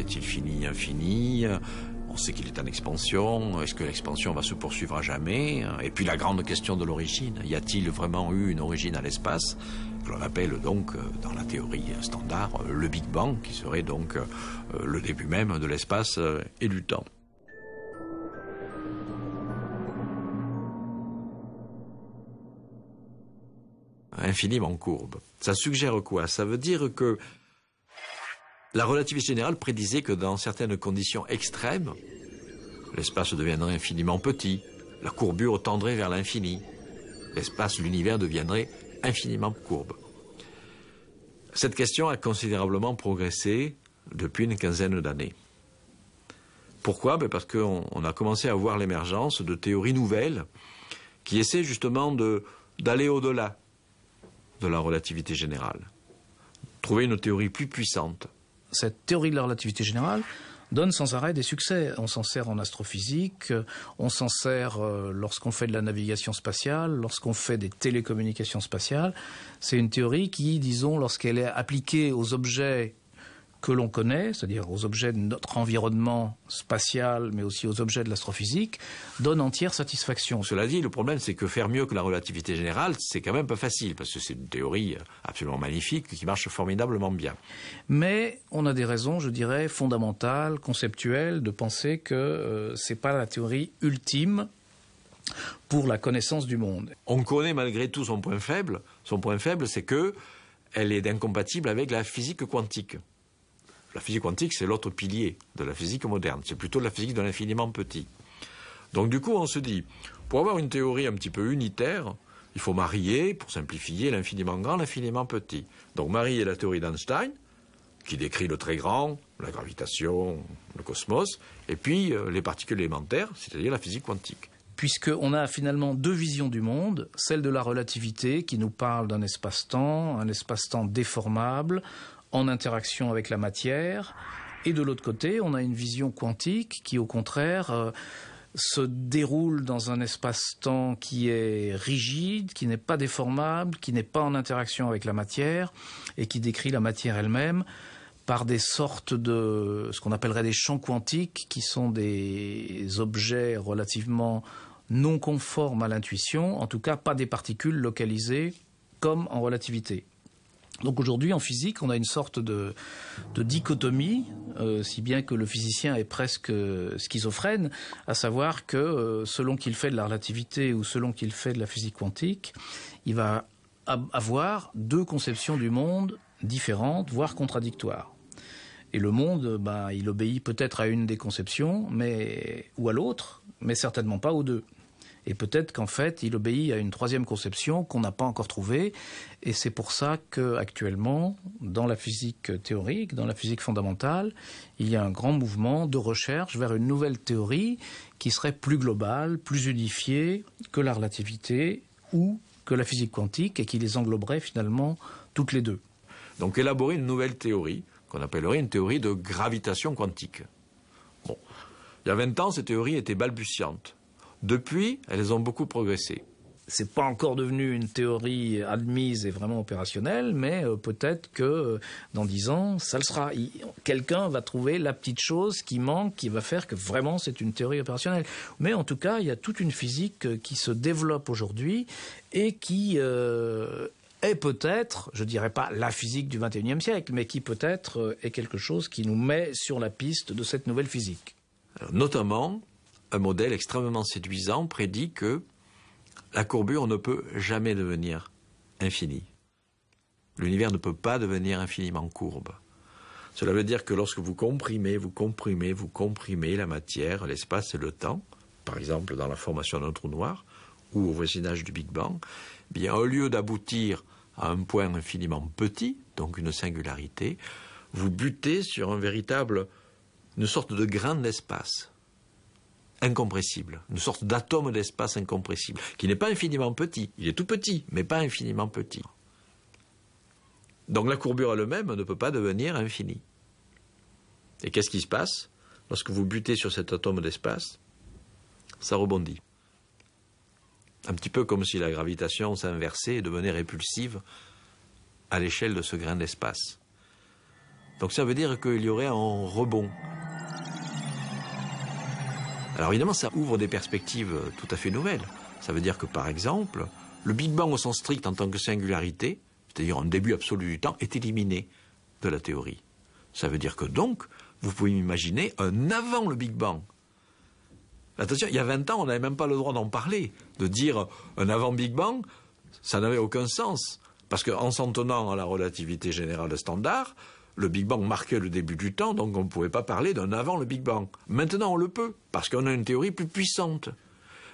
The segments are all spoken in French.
Est-il fini, infini. Euh, on sait qu'il est en expansion. Est-ce que l'expansion va se poursuivre à jamais euh, Et puis la grande question de l'origine. Y a-t-il vraiment eu une origine à l'espace que l'on appelle donc, euh, dans la théorie standard, le Big Bang, qui serait donc le début même de l'espace et du temps. Infiniment courbe. Ça suggère quoi Ça veut dire que la relativité générale prédisait que dans certaines conditions extrêmes, l'espace deviendrait infiniment petit, la courbure tendrait vers l'infini, l'espace, l'univers deviendrait infiniment courbe. Cette question a considérablement progressé depuis une quinzaine d'années. Pourquoi ben Parce qu'on a commencé à voir l'émergence de théories nouvelles qui essaient justement d'aller au-delà de la relativité générale, trouver une théorie plus puissante cette théorie de la relativité générale donne sans arrêt des succès. On s'en sert en astrophysique, euh, on s'en sert euh, lorsqu'on fait de la navigation spatiale, lorsqu'on fait des télécommunications spatiales. C'est une théorie qui, disons, lorsqu'elle est appliquée aux objets que l'on connaît, c'est-à-dire aux objets de notre environnement spatial, mais aussi aux objets de l'astrophysique, donne entière satisfaction. Cela dit, le problème, c'est que faire mieux que la relativité générale, c'est quand même pas facile, parce que c'est une théorie absolument magnifique qui marche formidablement bien. Mais on a des raisons, je dirais, fondamentales, conceptuelles, de penser que ce euh, c'est pas la théorie ultime pour la connaissance du monde. On connaît malgré tout son point faible. Son point faible, c'est que elle est incompatible avec la physique quantique. La physique quantique, c'est l'autre pilier de la physique moderne. C'est plutôt la physique de l'infiniment petit. Donc du coup, on se dit, pour avoir une théorie un petit peu unitaire, il faut marier, pour simplifier, l'infiniment grand, l'infiniment petit. Donc marier la théorie d'Einstein, qui décrit le très grand, la gravitation, le cosmos, et puis euh, les particules élémentaires, c'est-à-dire la physique quantique. Puisqu'on a finalement deux visions du monde, celle de la relativité qui nous parle d'un espace-temps, un espace-temps déformable, en interaction avec la matière. Et de l'autre côté, on a une vision quantique qui, au contraire, euh, se déroule dans un espace-temps qui est rigide, qui n'est pas déformable, qui n'est pas en interaction avec la matière, et qui décrit la matière elle-même par des sortes de ce qu'on appellerait des champs quantiques, qui sont des objets relativement non conformes à l'intuition, en tout cas pas des particules localisées comme en relativité. Donc aujourd'hui, en physique, on a une sorte de, dichotomie, euh, si bien que le physicien est presque euh, schizophrène, à savoir que euh, selon qu'il fait de la relativité ou selon qu'il fait de la physique quantique, il va avoir deux conceptions du monde différentes, voire contradictoires. Et le monde, bah, il obéit peut-être à une des conceptions, mais ou à l'autre, mais certainement pas aux deux. Et peut-être qu'en fait, il obéit à une troisième conception qu'on n'a pas encore trouvée. Et c'est pour ça qu'actuellement, dans la physique théorique, dans la physique fondamentale, il y a un grand mouvement de recherche vers une nouvelle théorie qui serait plus globale, plus unifiée que la relativité ou que la physique quantique et qui les engloberait finalement toutes les deux. Donc élaborer une nouvelle théorie qu'on appellerait une théorie de gravitation quantique. Bon. Il y a 20 ans, ces théories étaient balbutiantes. Depuis, elles ont beaucoup progressé. Ce n'est pas encore devenu une théorie admise et vraiment opérationnelle, mais euh, peut-être que euh, dans dix ans, ça le sera. Quelqu'un va trouver la petite chose qui manque, qui va faire que vraiment c'est une théorie opérationnelle. Mais en tout cas, il y a toute une physique euh, qui se développe aujourd'hui et qui est peut-être, je ne dirais pas la physique du XXIe siècle, mais qui peut-être est quelque chose qui nous met sur la piste de cette nouvelle physique. notamment un modèle extrêmement séduisant prédit que la courbure ne peut jamais devenir infinie. L'univers ne peut pas devenir infiniment courbe. Cela veut dire que lorsque vous comprimez, vous comprimez, vous comprimez la matière, l'espace et le temps, par exemple dans la formation d'un trou noir ou au voisinage du Big Bang, eh bien au lieu d'aboutir à un point infiniment petit, donc une singularité, vous butez sur un véritable, une sorte de grain d'espace incompressible, une sorte d'atome d'espace incompressible, qui n'est pas infiniment petit, il est tout petit, mais pas infiniment petit. Donc la courbure elle-même ne peut pas devenir infinie. Et qu'est-ce qui se passe Lorsque vous butez sur cet atome d'espace, ça rebondit. Un petit peu comme si la gravitation s'inversait et devenait répulsive à l'échelle de ce grain d'espace. Donc ça veut dire qu'il y aurait un rebond, alors évidemment, ça ouvre des perspectives euh, tout à fait nouvelles. Ça veut dire que par exemple, le Big Bang au sens strict en tant que singularité, c'est-à-dire un début absolu du temps, est éliminé de la théorie. Ça veut dire que donc, vous pouvez imaginer un avant le Big Bang. Attention, il y a 20 ans, on n'avait même pas le droit d'en parler, de dire un avant Big Bang, ça n'avait aucun sens. Parce qu'en s'en tenant à la relativité générale standard, le Big Bang marquait le début du temps, donc on ne pouvait pas parler d'un avant le Big Bang. Maintenant, on le peut, parce qu'on a une théorie plus puissante.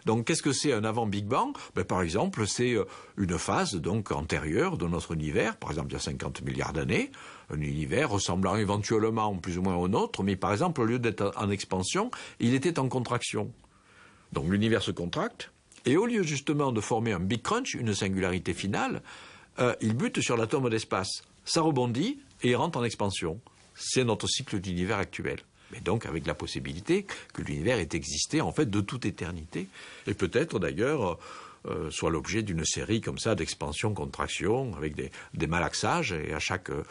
Donc, qu'est-ce que c'est un avant Big Bang ben, Par exemple, c'est euh, une phase donc antérieure de notre univers, par exemple il y a 50 milliards d'années, un univers ressemblant éventuellement plus ou moins au nôtre, mais par exemple, au lieu d'être en expansion, il était en contraction. Donc l'univers se contracte, et au lieu justement de former un Big Crunch, une singularité finale, euh, il bute sur l'atome d'espace. Ça rebondit, et rentre en expansion. C'est notre cycle d'univers actuel. Mais donc avec la possibilité que l'univers ait existé en fait de toute éternité, et peut-être d'ailleurs euh, euh, soit l'objet d'une série comme ça d'expansion-contraction avec des, malaxages et à chaque, euh,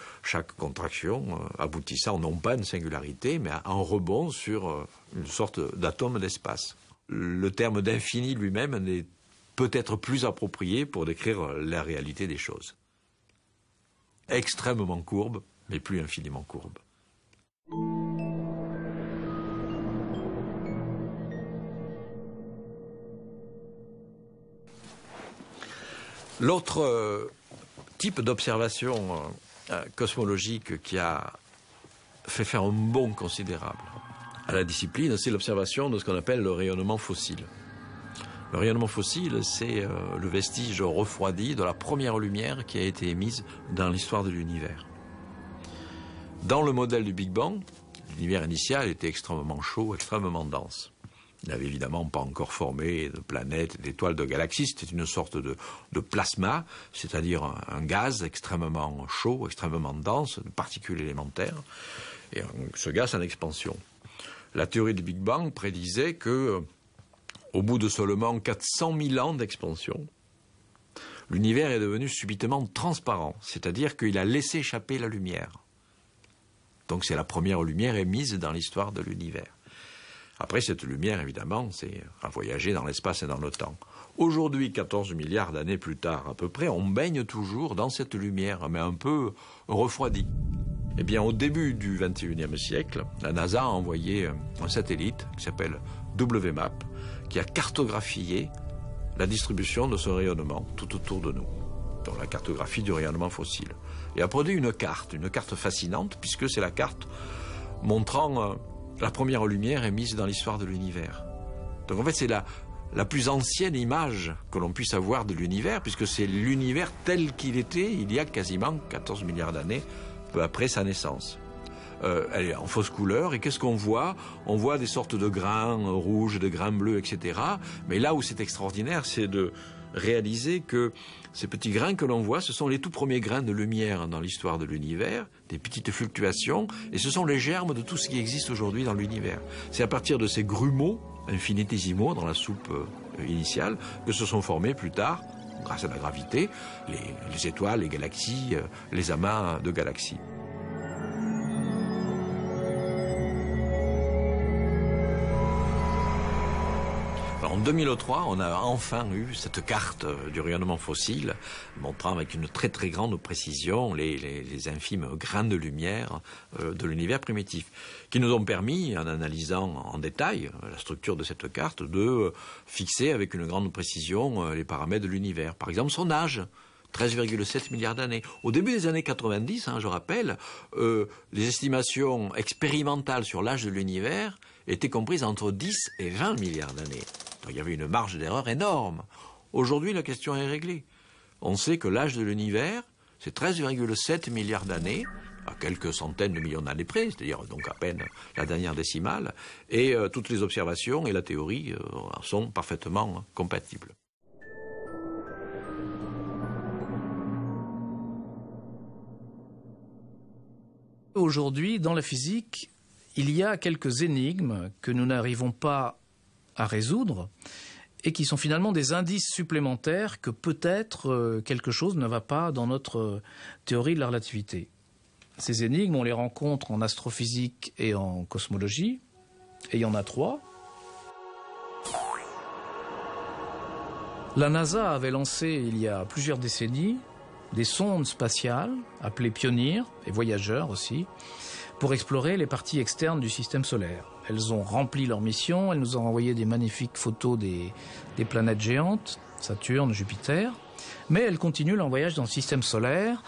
contraction aboutissant non pas à une singularité mais à un rebond sur une sorte d'atome d'espace. Le terme d'infini lui-même n'est peut-être plus approprié pour décrire la réalité des choses extrêmement courbe, mais plus infiniment courbe. L'autre euh, type d'observation euh, euh, cosmologique qui a fait faire un bond considérable à la discipline, c'est l'observation de ce qu'on appelle le rayonnement fossile. Le rayonnement fossile, c'est euh, le vestige refroidi de la première lumière qui a été émise dans l'histoire de l'univers. Dans le modèle du Big Bang, l'univers initial était extrêmement chaud, extrêmement dense. Il n'avait évidemment pas encore formé de planètes, d'étoiles, de galaxies. C'était une sorte de, plasma, c'est-à-dire un, un, gaz extrêmement chaud, extrêmement dense, de particules élémentaires, et ce gaz en expansion. La théorie du Big Bang prédisait que au bout de seulement 400 000 ans d'expansion, l'univers est devenu subitement transparent, c'est-à-dire qu'il a laissé échapper la lumière. Donc c'est la première lumière émise dans l'histoire de l'univers. Après, cette lumière, évidemment, c'est à voyager dans l'espace et dans le temps. Aujourd'hui, 14 milliards d'années plus tard à peu près, on baigne toujours dans cette lumière, mais un peu refroidie. Eh bien, au début du 21e siècle, la NASA a envoyé un satellite qui s'appelle WMAP, qui a cartographié la distribution de ce rayonnement tout autour de nous, dans la cartographie du rayonnement fossile, et a produit une carte, une carte fascinante, puisque c'est la carte montrant euh, la première lumière émise dans l'histoire de l'univers. Donc en fait, c'est la, la plus ancienne image que l'on puisse avoir de l'univers, puisque c'est l'univers tel qu'il était il y a quasiment 14 milliards d'années, peu après sa naissance. Euh, elle est en fausse couleur. Et qu'est-ce qu'on voit On voit des sortes de grains rouges, de grains bleus, etc. Mais là où c'est extraordinaire, c'est de réaliser que ces petits grains que l'on voit, ce sont les tout premiers grains de lumière dans l'histoire de l'univers, des petites fluctuations, et ce sont les germes de tout ce qui existe aujourd'hui dans l'univers. C'est à partir de ces grumeaux infinitésimaux dans la soupe euh, initiale que se sont formés plus tard, grâce à la gravité, les étoiles, les galaxies, euh, les amas de galaxies. 2003, on a enfin eu cette carte euh, du rayonnement fossile, montrant avec une très très grande précision les, infimes grains de lumière euh, de l'univers primitif, qui nous ont permis, en analysant en détail euh, la structure de cette carte, de fixer avec une grande précision les paramètres de l'univers. Par exemple, son âge. 13,7 milliards d'années. Au début des années 90, hein, je rappelle, les estimations expérimentales sur l'âge de l'univers étaient comprises entre 10 et 20 milliards d'années il y avait une marge d'erreur énorme. Aujourd'hui, la question est réglée. On sait que l'âge de l'univers, c'est 13,7 milliards d'années, à quelques centaines de millions d'années près, c'est-à-dire donc à peine la dernière décimale, et euh, toutes les observations et la théorie euh, sont parfaitement compatibles. Aujourd'hui, dans la physique, il y a quelques énigmes que nous n'arrivons pas à résoudre et qui sont finalement des indices supplémentaires que peut-être euh, quelque chose ne va pas dans notre euh, théorie de la relativité. Ces énigmes, on les rencontre en astrophysique et en cosmologie, et il y en a trois. La NASA avait lancé il y a plusieurs décennies des sondes spatiales, appelées pionniers et Voyageurs aussi, pour explorer les parties externes du système solaire elles ont rempli leur mission, elles nous ont envoyé des magnifiques photos des, planètes géantes, Saturne, Jupiter, mais elles continuent leur voyage dans le système solaire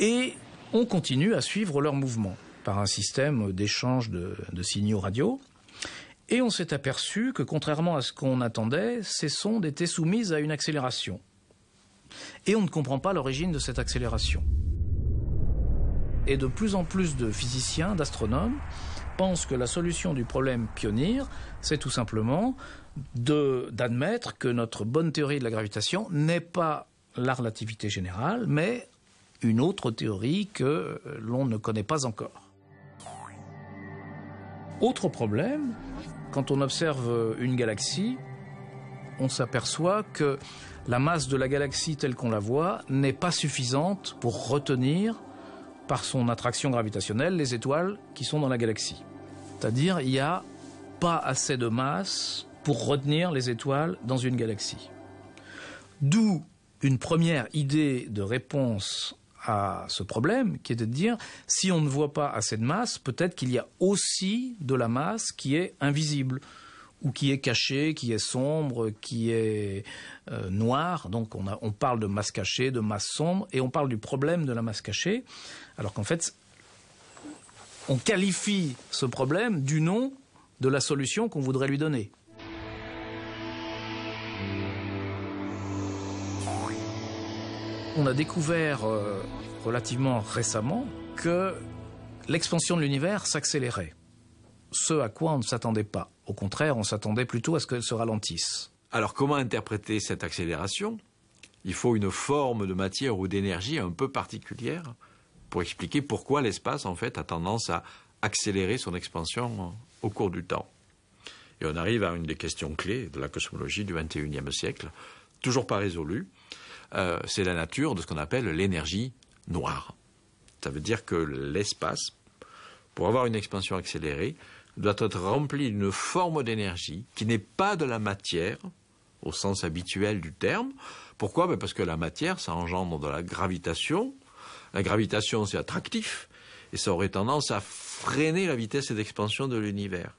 et on continue à suivre leur mouvement par un système d'échange de, de signaux radio. Et on s'est aperçu que, contrairement à ce qu'on attendait, ces sondes étaient soumises à une accélération. Et on ne comprend pas l'origine de cette accélération. Et de plus en plus de physiciens, d'astronomes, pense que la solution du problème pionnier, c'est tout simplement d'admettre que notre bonne théorie de la gravitation n'est pas la relativité générale, mais une autre théorie que euh, l'on ne connaît pas encore. Autre problème, quand on observe euh, une galaxie, on s'aperçoit que la masse de la galaxie telle qu'on la voit n'est pas suffisante pour retenir par son attraction gravitationnelle les étoiles qui sont dans la galaxie. C'est-à-dire, il n'y a pas assez de masse pour retenir les étoiles dans une galaxie. D'où une première idée de réponse à ce problème, qui est de dire, si on ne voit pas assez de masse, peut-être qu'il y a aussi de la masse qui est invisible ou qui est caché, qui est sombre, qui est euh, noir. Donc on, a, on parle de masse cachée, de masse sombre, et on parle du problème de la masse cachée, alors qu'en fait, on qualifie ce problème du nom de la solution qu'on voudrait lui donner. On a découvert euh, relativement récemment que l'expansion de l'univers s'accélérait ce à quoi on ne s'attendait pas. Au contraire, on s'attendait plutôt à ce qu'elle se ralentisse. Alors comment interpréter cette accélération Il faut une forme de matière ou d'énergie un peu particulière pour expliquer pourquoi l'espace en fait a tendance à accélérer son expansion au cours du temps. Et on arrive à une des questions clés de la cosmologie du XXIe siècle, toujours pas résolue, euh, c'est la nature de ce qu'on appelle l'énergie noire. Ça veut dire que l'espace, pour avoir une expansion accélérée, doit être rempli d'une forme d'énergie qui n'est pas de la matière au sens habituel du terme. Pourquoi ben, Parce que la matière, ça engendre de la gravitation. La gravitation, c'est attractif, et ça aurait tendance à freiner la vitesse d'expansion de l'univers.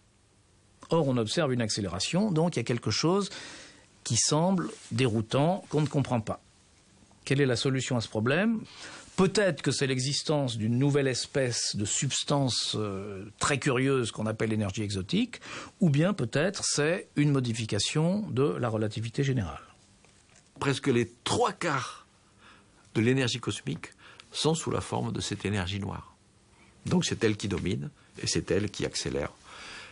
Or, on observe une accélération, donc il y a quelque chose qui semble déroutant, qu'on ne comprend pas. Quelle est la solution à ce problème Peut-être que c'est l'existence d'une nouvelle espèce de substance euh, très curieuse qu'on appelle l'énergie exotique, ou bien peut-être c'est une modification de la relativité générale. Presque les trois quarts de l'énergie cosmique sont sous la forme de cette énergie noire. Donc c'est elle qui domine et c'est elle qui accélère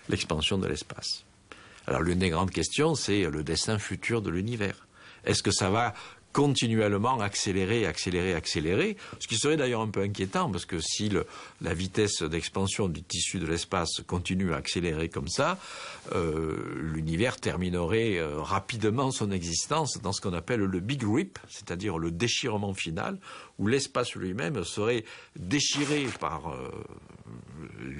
l'expansion de l'espace. Alors l'une des grandes questions, c'est le destin futur de l'univers. Est-ce que ça va continuellement accéléré accélérer, accélérer, ce qui serait d'ailleurs un peu inquiétant parce que si la vitesse d'expansion du tissu de l'espace continue à accélérer comme ça, euh, l'univers terminerait euh, rapidement son existence dans ce qu'on appelle le Big Rip, c'est-à-dire le déchirement final, où l'espace lui-même serait déchiré par euh,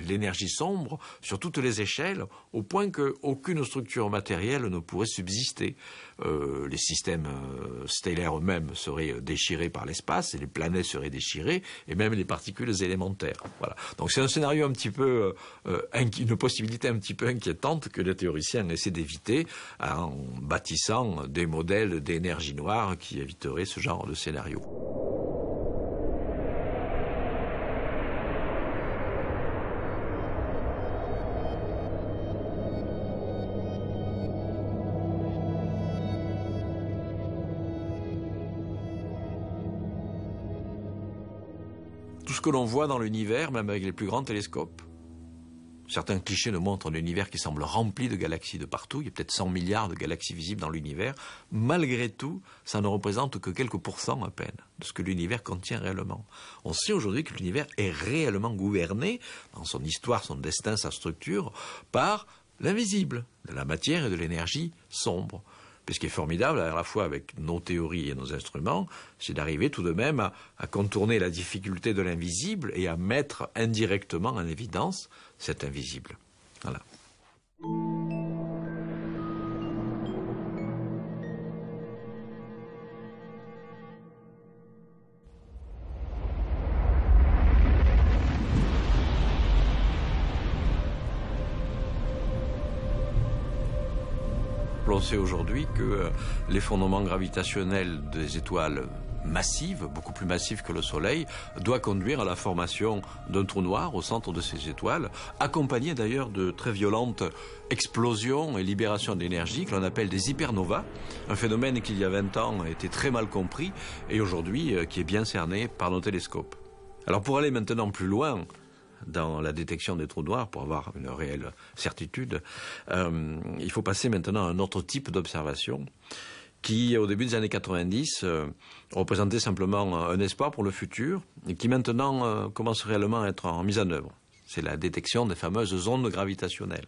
l'énergie sombre sur toutes les échelles, au point qu'aucune structure matérielle ne pourrait subsister. Euh, les systèmes euh, stellaires eux-mêmes seraient euh, déchirés par l'espace, et les planètes seraient déchirées, et même les particules élémentaires. Voilà. Donc c'est un scénario un peu, une possibilité un petit peu inquiétante que les théoriciens essaient d'éviter hein, en bâtissant des modèles d'énergie noire qui éviteraient ce genre de scénario. que l'on voit dans l'univers, même avec les plus grands télescopes. Certains clichés nous montrent un univers qui semble rempli de galaxies de partout. Il y a peut-être 100 milliards de galaxies visibles dans l'univers. Malgré tout, ça ne représente que quelques pourcents à peine de ce que l'univers contient réellement. On sait aujourd'hui que l'univers est réellement gouverné, dans son histoire, son destin, sa structure, par l'invisible, de la matière et de l'énergie sombre. Mais ce qui est formidable, à la fois avec nos théories et nos instruments, c'est d'arriver tout de même à, à, contourner la difficulté de l'invisible et à mettre indirectement en évidence cet invisible. Voilà. sait aujourd'hui que euh, l'effondrement gravitationnel des étoiles massives, beaucoup plus massives que le Soleil, doit conduire à la formation d'un trou noir au centre de ces étoiles, accompagné d'ailleurs de très violentes explosions et libérations d'énergie que l'on appelle des hypernovas, un phénomène qui il y a 20 ans était très mal compris et aujourd'hui euh, qui est bien cerné par nos télescopes. Alors pour aller maintenant plus loin, dans la détection des trous noirs pour avoir une réelle certitude, euh, il faut passer maintenant à un autre type d'observation qui, au début des années 90, euh, représentait simplement un espoir pour le futur et qui maintenant euh, commence réellement à être en mise en œuvre. C'est la détection des fameuses ondes gravitationnelles.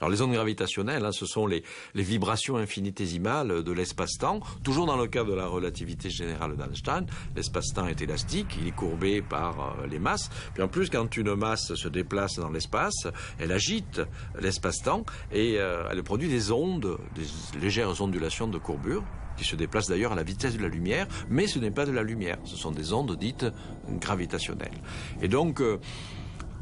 Alors les ondes gravitationnelles, hein, ce sont les, les, vibrations infinitésimales de l'espace-temps, toujours dans le cadre de la relativité générale d'Einstein. L'espace-temps est élastique, il est courbé par euh, les masses. Puis en plus, quand une masse se déplace dans l'espace, elle agite l'espace-temps et euh, elle produit des ondes, des légères ondulations de courbure qui se déplacent d'ailleurs à la vitesse de la lumière, mais ce n'est pas de la lumière, ce sont des ondes dites gravitationnelles. Et donc, euh,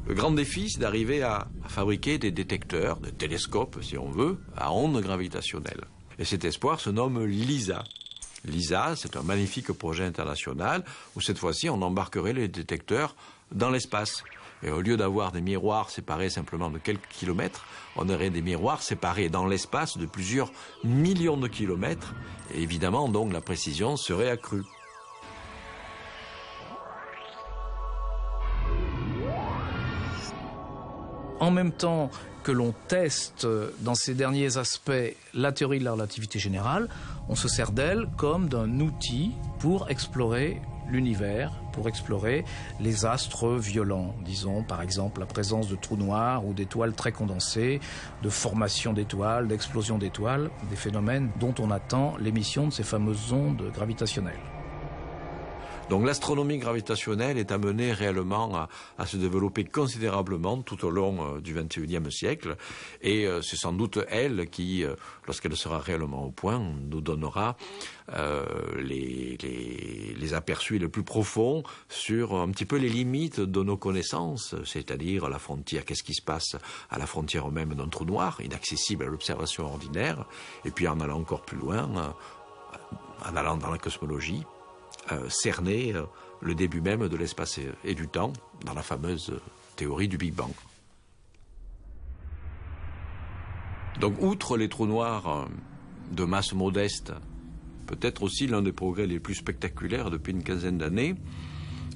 le grand défi, c'est d'arriver à, fabriquer des détecteurs, des télescopes, si on veut, à ondes gravitationnelles. Et cet espoir se nomme LISA. LISA, c'est un magnifique projet international où cette fois-ci on embarquerait les détecteurs dans l'espace. Et au lieu d'avoir des miroirs séparés simplement de quelques kilomètres, on aurait des miroirs séparés dans l'espace de plusieurs millions de kilomètres. Et évidemment, donc, la précision serait accrue. En même temps que l'on teste euh, dans ces derniers aspects la théorie de la relativité générale, on se sert d'elle comme d'un outil pour explorer l'univers, pour explorer les astres violents, disons par exemple la présence de trous noirs ou d'étoiles très condensées, de formation d'étoiles, d'explosion d'étoiles, des phénomènes dont on attend l'émission de ces fameuses ondes gravitationnelles. Donc l'astronomie gravitationnelle est amenée réellement à, se développer considérablement tout au long euh, du XXIe siècle, et euh, c'est sans doute elle qui, euh, lorsqu'elle sera réellement au point, nous donnera les, les, aperçus les plus profonds sur un petit peu les limites de nos connaissances, c'est-à-dire la frontière, qu'est-ce qui se passe à la frontière même d'un trou noir, inaccessible à l'observation ordinaire, et puis en allant encore plus loin, en allant dans la cosmologie, euh, cerner euh, le début même de l'espace et du temps dans la fameuse euh, théorie du Big Bang. Donc outre les trous noirs de masse modeste, peut-être aussi l'un des progrès les plus spectaculaires depuis une quinzaine d'années,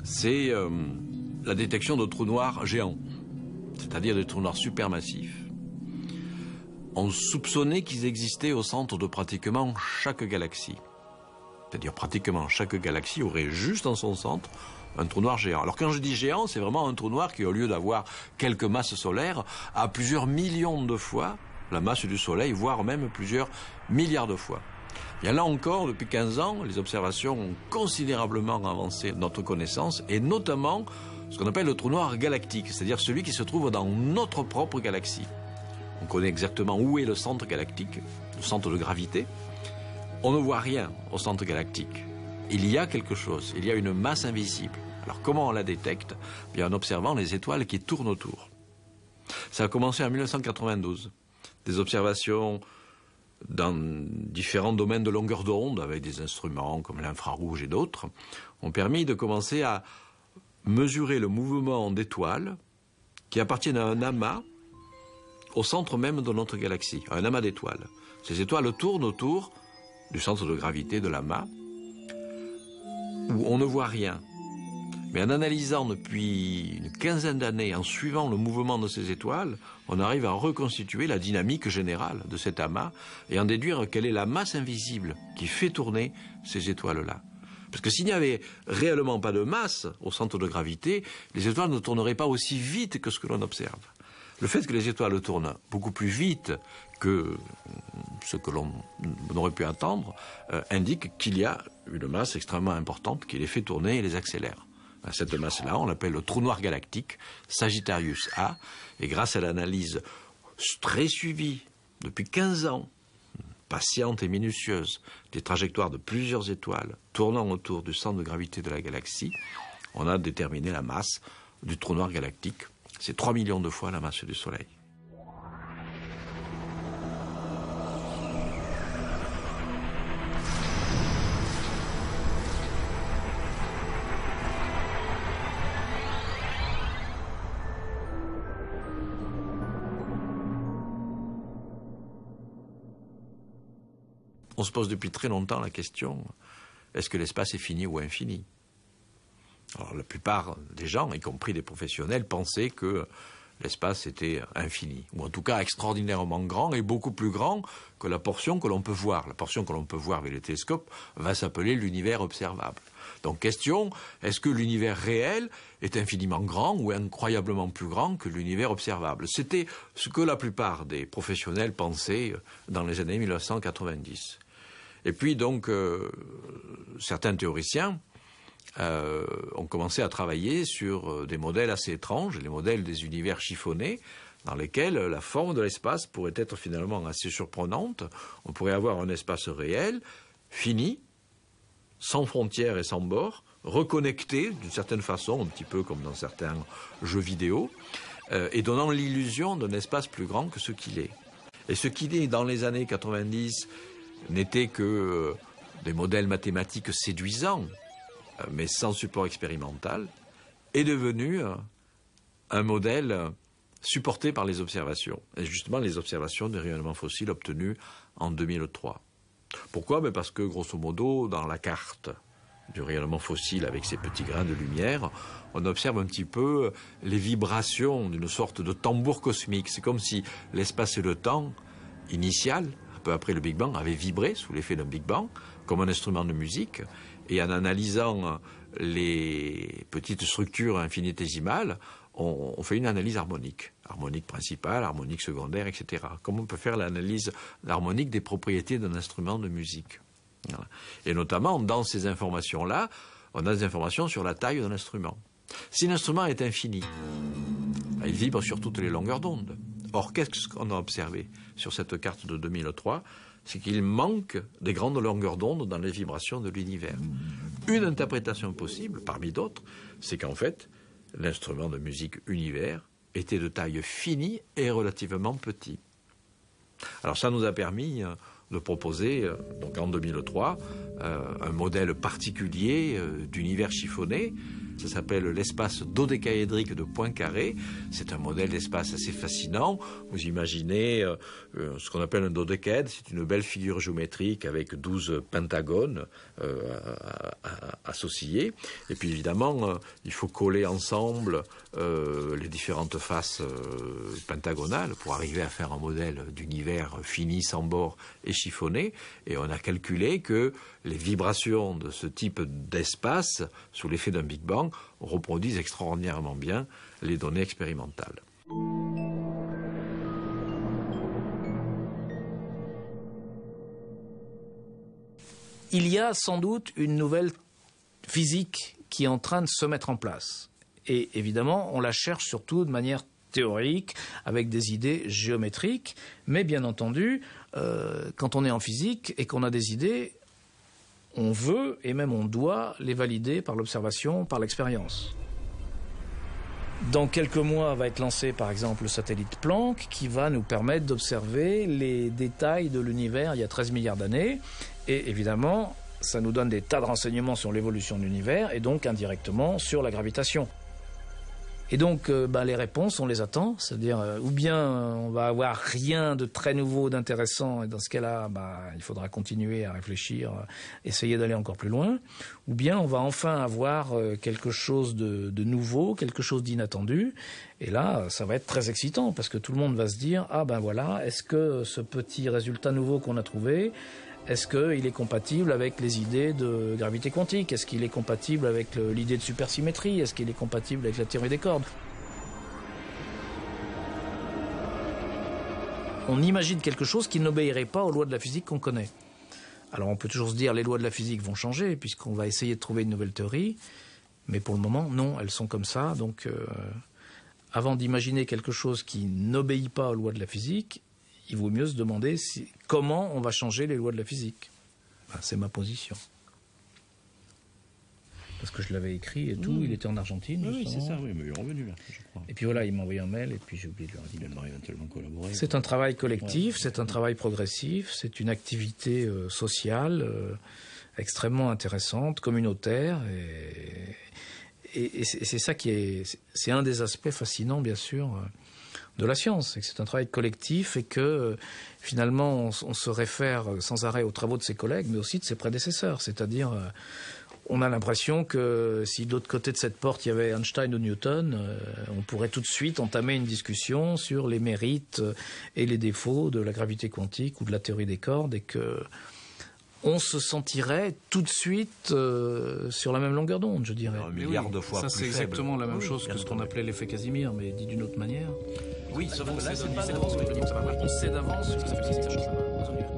c'est la détection de trous noirs géants, c'est-à-dire des trous noirs supermassifs. On soupçonnait qu'ils existaient au centre de pratiquement chaque galaxie. C'est-à-dire pratiquement chaque galaxie aurait juste en son centre un trou noir géant. Alors quand je dis géant, c'est vraiment un trou noir qui, au lieu d'avoir quelques masses solaires, a plusieurs millions de fois la masse du Soleil, voire même plusieurs milliards de fois. Et là encore, depuis 15 ans, les observations ont considérablement avancé notre connaissance, et notamment ce qu'on appelle le trou noir galactique, c'est-à-dire celui qui se trouve dans notre propre galaxie. On connaît exactement où est le centre galactique, le centre de gravité, on ne voit rien au centre galactique. Il y a quelque chose, il y a une masse invisible. Alors comment on la détecte Bien en observant les étoiles qui tournent autour. Ça a commencé en 1992. Des observations dans différents domaines de longueur d'onde, avec des instruments comme l'infrarouge et d'autres, ont permis de commencer à mesurer le mouvement d'étoiles qui appartiennent à un amas au centre même de notre galaxie, un amas d'étoiles. Ces étoiles tournent autour du centre de gravité de l'amas, où on ne voit rien. Mais en analysant depuis une quinzaine d'années, en suivant le mouvement de ces étoiles, on arrive à reconstituer la dynamique générale de cet amas et en déduire quelle est la masse invisible qui fait tourner ces étoiles-là. Parce que s'il n'y avait réellement pas de masse au centre de gravité, les étoiles ne tourneraient pas aussi vite que ce que l'on observe. Le fait que les étoiles tournent beaucoup plus vite que ce que l'on aurait pu attendre euh, indique qu'il y a une masse extrêmement importante qui les fait tourner et les accélère. Cette masse-là, on l'appelle le trou noir galactique Sagittarius A, et grâce à l'analyse très suivie depuis 15 ans, patiente et minutieuse, des trajectoires de plusieurs étoiles tournant autour du centre de gravité de la galaxie, on a déterminé la masse du trou noir galactique. C'est 3 millions de fois la masse du Soleil. pose depuis très longtemps la question est-ce que l'espace est fini ou infini Alors la plupart des gens, y compris des professionnels, pensaient que l'espace était infini, ou en tout cas extraordinairement grand et beaucoup plus grand que la portion que l'on peut voir. La portion que l'on peut voir avec le télescope va s'appeler l'univers observable. Donc question, est-ce que l'univers réel est infiniment grand ou incroyablement plus grand que l'univers observable C'était ce que la plupart des professionnels pensaient dans les années 1990. Et puis donc, euh, certains théoriciens euh, ont commencé à travailler sur euh, des modèles assez étranges, les modèles des univers chiffonnés, dans lesquels la forme de l'espace pourrait être finalement assez surprenante. On pourrait avoir un espace réel, fini, sans frontières et sans bords, reconnecté d'une certaine façon, un petit peu comme dans certains jeux vidéo, et donnant l'illusion d'un espace plus grand que ce qu'il est. Et ce qu'il est dans les années 90 n'étaient que euh, des modèles mathématiques séduisants, euh, mais sans support expérimental, est devenu euh, un modèle supporté par les observations, et justement les observations du rayonnement fossiles obtenues en 2003. Pourquoi ben Parce que, grosso modo, dans la carte du rayonnement fossile avec ses petits grains de lumière, on observe un petit peu les vibrations d'une sorte de tambour cosmique. C'est comme si l'espace et le temps initial un peu après le Big Bang, avait vibré sous l'effet d'un Big Bang, comme un instrument de musique, et en analysant les petites structures infinitésimales, on, fait une analyse harmonique. Harmonique principale, harmonique secondaire, etc. Comme on peut faire l'analyse harmonique des propriétés d'un instrument de musique. Et notamment, dans ces informations-là, on a des informations sur la taille d'un instrument. Si l'instrument est infini, il vibre sur toutes les longueurs d'onde. Or, qu'est-ce qu'on a observé sur cette carte de 2003 C'est qu'il manque des grandes longueurs d'onde dans les vibrations de l'univers. Une interprétation possible, parmi d'autres, c'est qu'en fait, l'instrument de musique univers était de taille finie et relativement petit. Alors ça nous a permis euh, de proposer, euh, donc en 2003, euh, un modèle particulier d'univers chiffonné ça s'appelle l'espace dodécaédrique de Poincaré. C'est un modèle d'espace assez fascinant. Vous imaginez euh, euh, ce qu'on appelle un dodécaèdre. C'est une belle figure géométrique avec 12 pentagones euh, associés. Et puis évidemment, il faut coller ensemble les différentes faces pentagonales pour arriver à faire un modèle d'univers fini, sans bord et chiffonné. Et on a calculé que les vibrations de ce type d'espace, sous l'effet d'un Big Bang, reproduisent extraordinairement bien les données expérimentales. Il y a sans doute une nouvelle physique qui est en train de se mettre en place. Et évidemment, on la cherche surtout de manière théorique, avec des idées géométriques, mais bien entendu, euh, quand on est en physique et qu'on a des idées, on veut et même on doit les valider par l'observation, par l'expérience. Dans quelques mois va être lancé par exemple le satellite Planck qui va nous permettre d'observer les détails de l'univers il y a 13 milliards d'années et évidemment ça nous donne des tas de renseignements sur l'évolution de l'univers et donc indirectement sur la gravitation. Et donc, euh, bah, les réponses, on les attend. C'est-à-dire, euh, ou bien euh, on va avoir rien de très nouveau, d'intéressant, et dans ce cas-là, bah, il faudra continuer à réfléchir, essayer d'aller encore plus loin. Ou bien on va enfin avoir quelque chose de, de, nouveau, quelque chose d'inattendu. Et là, ça va être très excitant parce que tout le monde va se dire, ah ben voilà, est-ce que ce petit résultat nouveau qu'on a trouvé, est-ce qu'il est compatible avec les idées de gravité quantique Est-ce qu'il est compatible avec l'idée de supersymétrie Est-ce qu'il est compatible avec la théorie des cordes On imagine quelque chose qui n'obéirait pas aux lois de la physique qu'on connaît. Alors on peut toujours se dire les lois de la physique vont changer puisqu'on va essayer de trouver une nouvelle théorie, mais pour le moment non, elles sont comme ça. Donc euh, avant d'imaginer quelque chose qui n'obéit pas aux lois de la physique, il vaut mieux se demander comment on va changer les lois de la physique. c'est ma position. Parce que je l'avais écrit et tout, il était en Argentine. Oui, c'est ça, oui, mais il est revenu là, je crois. Et puis voilà, il m'a envoyé un mail et puis j'ai oublié de lui dire. Il a tellement collaborer. C'est un travail collectif, c'est un travail progressif, c'est une activité euh, sociale euh, extrêmement intéressante, communautaire et, et, c'est ça qui est. C'est un des aspects fascinants, bien sûr. Euh, de la science, et que c'est un travail collectif et que euh, finalement on, se réfère euh, sans arrêt aux travaux de ses collègues, mais aussi de ses prédécesseurs. C'est-à-dire, euh, on a l'impression que si de l'autre côté de cette porte il y avait Einstein ou Newton, on pourrait tout de suite entamer une discussion sur les mérites et les défauts de la gravité quantique ou de la théorie des cordes, et que on se sentirait tout de suite euh, sur la même longueur d'onde, je dirais. Un milliard de fois ça, c'est exactement la même chose que ce qu'on appelait l'effet Casimir, mais dit d'une autre manière. Oui, d'avance. On sait d'avance que ça